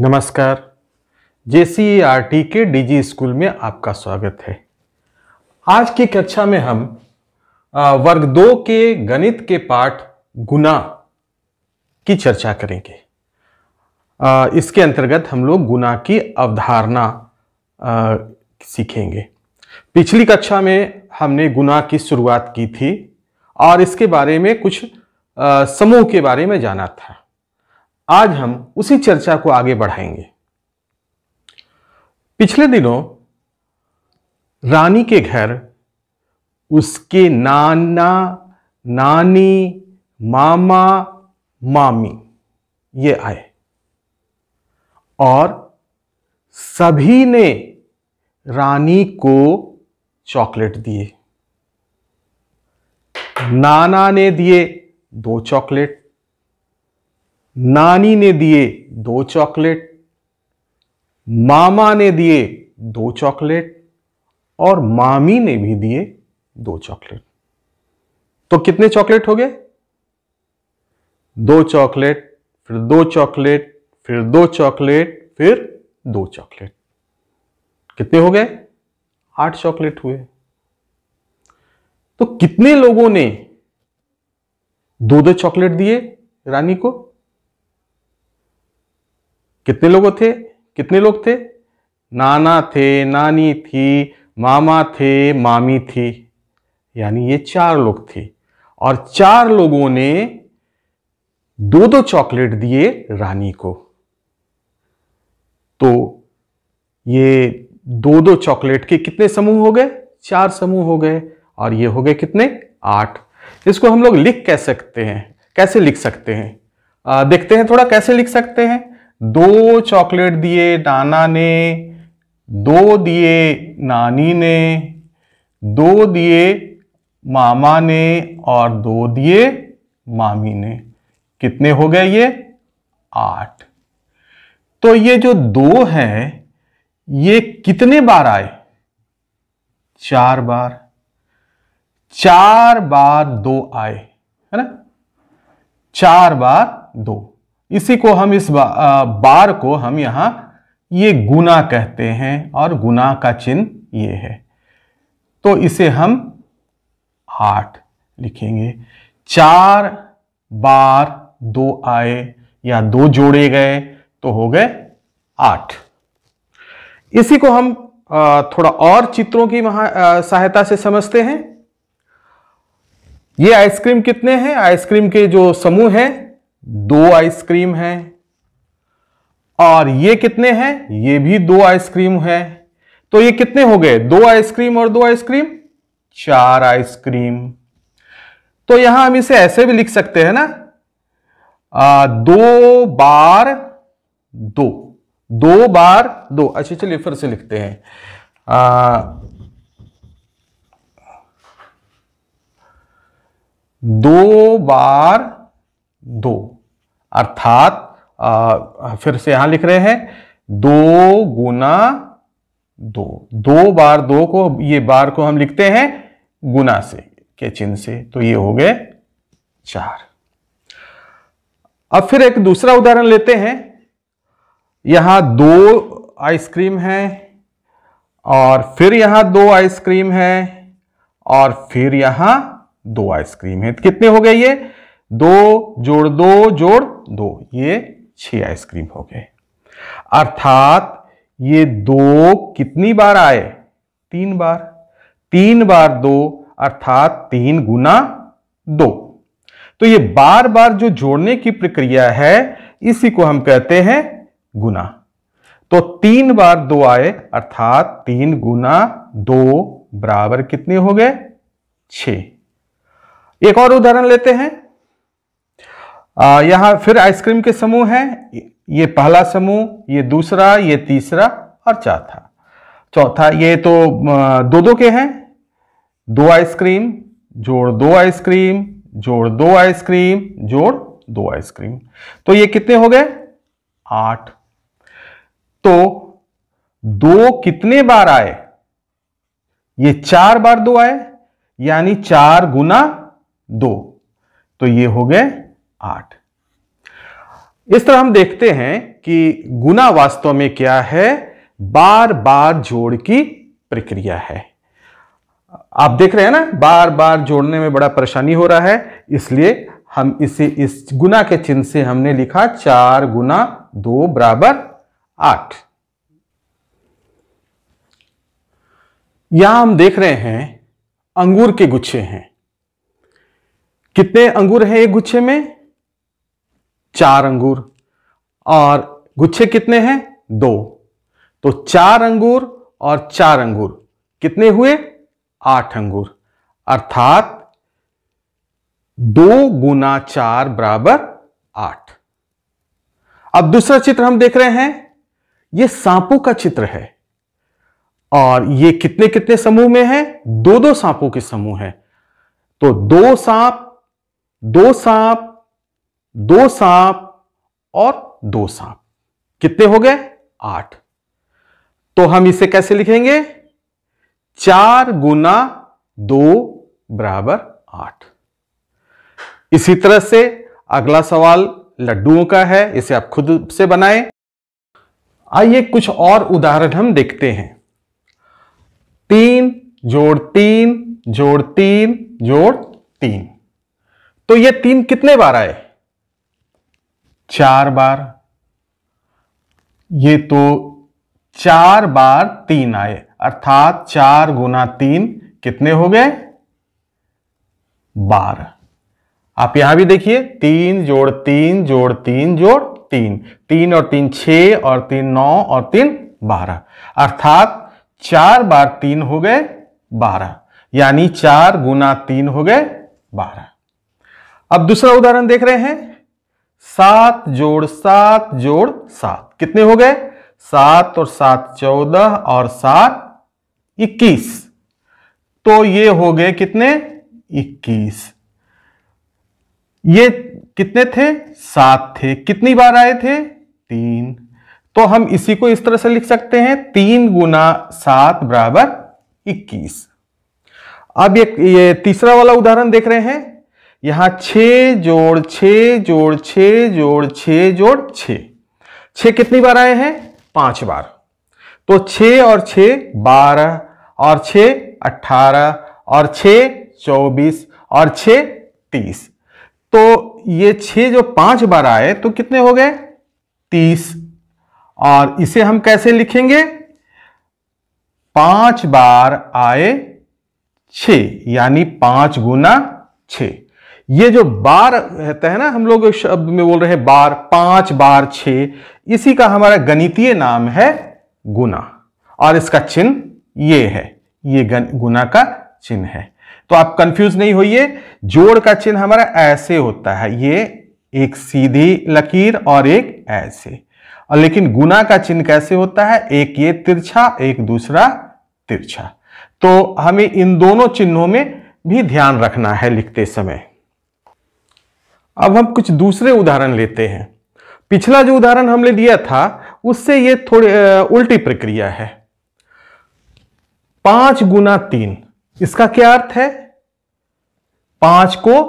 नमस्कार जे के DG school में आपका स्वागत है आज की कक्षा में हम वर्ग दो के गणित के पाठ गुना की चर्चा करेंगे इसके अंतर्गत हम लोग गुना की अवधारणा सीखेंगे पिछली कक्षा में हमने गुना की शुरुआत की थी और इसके बारे में कुछ समूह के बारे में जाना था आज हम उसी चर्चा को आगे बढ़ाएंगे पिछले दिनों रानी के घर उसके नाना नानी मामा मामी ये आए और सभी ने रानी को चॉकलेट दिए नाना ने दिए दो चॉकलेट नानी ने दिए दो चॉकलेट मामा ने दिए दो चॉकलेट और मामी ने भी दिए दो चॉकलेट तो कितने चॉकलेट हो गए दो चॉकलेट फिर दो चॉकलेट फिर दो चॉकलेट फिर दो चॉकलेट कितने हो गए आठ चॉकलेट हुए तो कितने लोगों ने दो दो चॉकलेट दिए रानी को कितने लोग थे कितने लोग थे नाना थे नानी थी मामा थे मामी थी यानी ये चार लोग थे और चार लोगों ने दो दो चॉकलेट दिए रानी को तो ये दो दो चॉकलेट के कितने समूह हो गए चार समूह हो गए और ये हो गए कितने आठ इसको हम लोग लिख कह सकते हैं कैसे लिख सकते हैं आ, देखते हैं थोड़ा कैसे लिख सकते हैं दो चॉकलेट दिए नाना ने दो दिए नानी ने दो दिए मामा ने और दो दिए मामी ने कितने हो गए ये आठ तो ये जो दो हैं ये कितने बार आए चार बार चार बार दो आए है ना चार बार दो इसी को हम इस बार को हम यहां ये गुना कहते हैं और गुना का चिन्ह ये है तो इसे हम आठ लिखेंगे चार बार दो आए या दो जोड़े गए तो हो गए आठ इसी को हम थोड़ा और चित्रों की सहायता से समझते हैं ये आइसक्रीम कितने हैं आइसक्रीम के जो समूह हैं दो आइसक्रीम है और ये कितने हैं ये भी दो आइसक्रीम है तो ये कितने हो गए दो आइसक्रीम और दो आइसक्रीम चार आइसक्रीम तो यहां हम इसे ऐसे भी लिख सकते हैं ना आ, दो बार दो दो बार दो अच्छा चलिए फिर से लिखते हैं आ, दो बार दो अर्थात फिर से यहां लिख रहे हैं दो गुना दो दो बार दो को ये बार को हम लिखते हैं गुना से के चिन्ह से तो ये हो गए चार अब फिर एक दूसरा उदाहरण लेते हैं यहां दो आइसक्रीम है और फिर यहां दो आइसक्रीम है और फिर यहां दो आइसक्रीम है कितने हो गए ये दो जोड़ दो जोड़ दो ये छह आइसक्रीम हो गए अर्थात ये दो कितनी बार आए तीन बार तीन बार दो अर्थात तीन गुना दो तो ये बार बार जो जोड़ने की प्रक्रिया है इसी को हम कहते हैं गुना तो तीन बार दो आए अर्थात तीन गुना दो बराबर कितने हो गए छ एक और उदाहरण लेते हैं यहाँ फिर आइसक्रीम के समूह हैं ये पहला समूह ये दूसरा ये तीसरा और चौथा चौथा ये तो दो दो के हैं दो आइसक्रीम जोड़ दो आइसक्रीम जोड़ दो आइसक्रीम जोड़ दो आइसक्रीम तो ये कितने हो गए आठ तो दो कितने बार आए ये चार बार दो आए यानी चार गुना दो तो ये हो गए आठ इस तरह हम देखते हैं कि गुना वास्तव में क्या है बार बार जोड़ की प्रक्रिया है आप देख रहे हैं ना बार बार जोड़ने में बड़ा परेशानी हो रहा है इसलिए हम इसे इस गुना के चिन्ह से हमने लिखा चार गुना दो बराबर आठ यहां हम देख रहे हैं अंगूर के गुच्छे हैं कितने अंगूर हैं एक गुच्छे में चार अंगूर और गुच्छे कितने हैं दो तो चार अंगूर और चार अंगूर कितने हुए आठ अंगूर अर्थात दो गुना चार बराबर आठ अब दूसरा चित्र हम देख रहे हैं यह सांपों का चित्र है और ये कितने कितने समूह में है दो दो सांपों के समूह है तो दो सांप दो सांप दो सांप और दो सांप कितने हो गए आठ तो हम इसे कैसे लिखेंगे चार गुना दो बराबर आठ इसी तरह से अगला सवाल लड्डुओं का है इसे आप खुद से बनाएं आइए कुछ और उदाहरण हम देखते हैं तीन जोड़ तीन जोड़ तीन जोड़ तीन तो ये तीन कितने बार आए चार बार ये तो चार बार तीन आए अर्थात चार गुना तीन कितने हो गए बारह आप यहां भी देखिए तीन जोड़ तीन जोड़ तीन जोड़ तीन तीन और तीन छ और तीन नौ और तीन बारह अर्थात चार बार तीन हो गए बारह यानी चार गुना तीन हो गए बारह अब दूसरा उदाहरण देख रहे हैं सात जोड़ सात जोड़ सात कितने हो गए सात और सात चौदह और सात इक्कीस तो ये हो गए कितने इक्कीस ये कितने थे सात थे कितनी बार आए थे तीन तो हम इसी को इस तरह से लिख सकते हैं तीन गुना सात बराबर इक्कीस अब ये, ये तीसरा वाला उदाहरण देख रहे हैं यहां छ जोड़ छ जोड़ छ जोड़ छ जोड़ छ छ कितनी बार आए हैं पांच बार तो छ और छ बारह और छ अठारह और छ चौबीस और छ तीस तो ये छ जो पांच बार आए तो कितने हो गए तीस और इसे हम कैसे लिखेंगे पांच बार आए छ यानी पांच गुना छ ये जो बार रहता है ना हम लोग शब्द में बोल रहे हैं बार पांच बार छ इसी का हमारा गणितीय नाम है गुना और इसका चिन्ह ये है ये गुना का चिन्ह है तो आप कंफ्यूज नहीं होइए जोड़ का चिन्ह हमारा ऐसे होता है ये एक सीधी लकीर और एक ऐसे और लेकिन गुना का चिन्ह कैसे होता है एक ये तिरछा एक दूसरा तिरछा तो हमें इन दोनों चिन्हों में भी ध्यान रखना है लिखते समय अब हम कुछ दूसरे उदाहरण लेते हैं पिछला जो उदाहरण हमने लिया था उससे ये थोड़ी उल्टी प्रक्रिया है पांच गुना तीन इसका क्या अर्थ है पांच को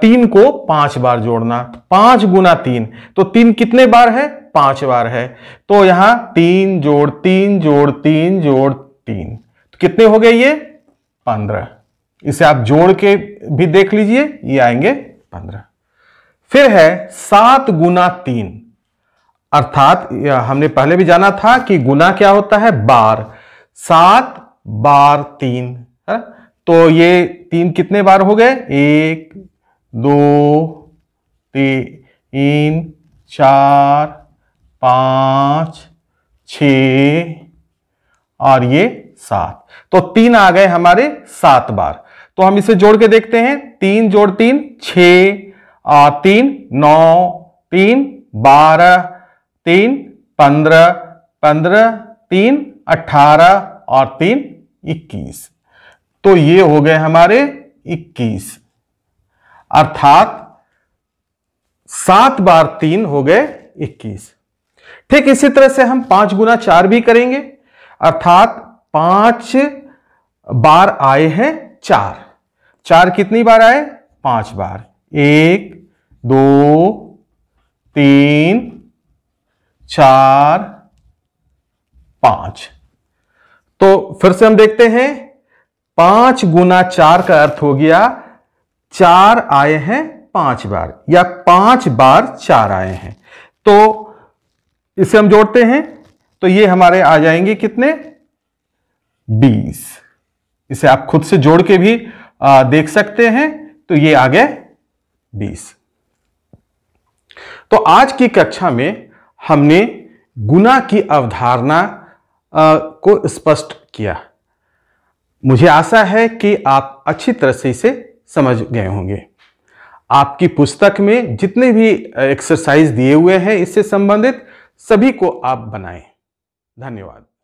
तीन को पांच बार जोड़ना पांच गुना तीन तो तीन कितने बार है पांच बार है तो यहां तीन जोड़ तीन जोड़ तीन जोड़ तीन तो कितने हो गए ये पंद्रह इसे आप जोड़ के भी देख लीजिए ये आएंगे पंद्रह फिर है सात गुना तीन अर्थात हमने पहले भी जाना था कि गुना क्या होता है बार सात बार तीन है हाँ? तो ये तीन कितने बार हो गए एक दो तीन चार पांच छ और ये सात तो तीन आ गए हमारे सात बार तो हम इसे जोड़ के देखते हैं तीन जोड़ तीन छ तीन नौ तीन बारह तीन पंद्रह पंद्रह तीन अठारह और तीन इक्कीस तो ये हो गए हमारे इक्कीस अर्थात सात बार तीन हो गए इक्कीस ठीक इसी तरह से हम पांच गुना चार भी करेंगे अर्थात पांच बार आए हैं चार चार कितनी बार आए पांच बार एक दो तीन चार पांच तो फिर से हम देखते हैं पांच गुना चार का अर्थ हो गया चार आए हैं पांच बार या पांच बार चार आए हैं तो इसे हम जोड़ते हैं तो ये हमारे आ जाएंगे कितने बीस इसे आप खुद से जोड़ के भी आ, देख सकते हैं तो ये आ गए बीस तो आज की कक्षा में हमने गुना की अवधारणा को स्पष्ट किया मुझे आशा है कि आप अच्छी तरह से इसे समझ गए होंगे आपकी पुस्तक में जितने भी एक्सरसाइज दिए हुए हैं इससे संबंधित सभी को आप बनाएं धन्यवाद